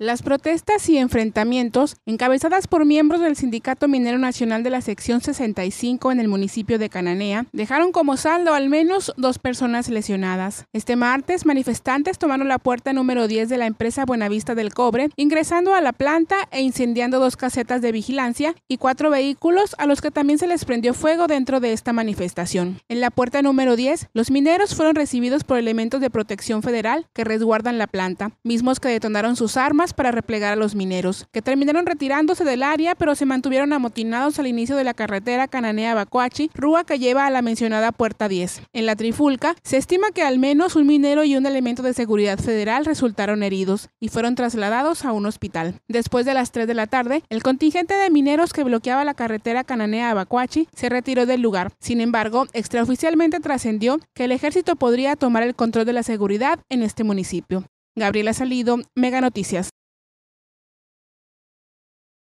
Las protestas y enfrentamientos, encabezadas por miembros del Sindicato Minero Nacional de la Sección 65 en el municipio de Cananea, dejaron como saldo al menos dos personas lesionadas. Este martes, manifestantes tomaron la puerta número 10 de la empresa Buenavista del Cobre, ingresando a la planta e incendiando dos casetas de vigilancia y cuatro vehículos a los que también se les prendió fuego dentro de esta manifestación. En la puerta número 10, los mineros fueron recibidos por elementos de protección federal que resguardan la planta, mismos que detonaron sus armas para replegar a los mineros, que terminaron retirándose del área, pero se mantuvieron amotinados al inicio de la carretera cananea Bacuachi rúa que lleva a la mencionada Puerta 10. En la trifulca, se estima que al menos un minero y un elemento de seguridad federal resultaron heridos y fueron trasladados a un hospital. Después de las 3 de la tarde, el contingente de mineros que bloqueaba la carretera cananea Bacuachi se retiró del lugar. Sin embargo, extraoficialmente trascendió que el ejército podría tomar el control de la seguridad en este municipio. Gabriela Salido, Mega Noticias.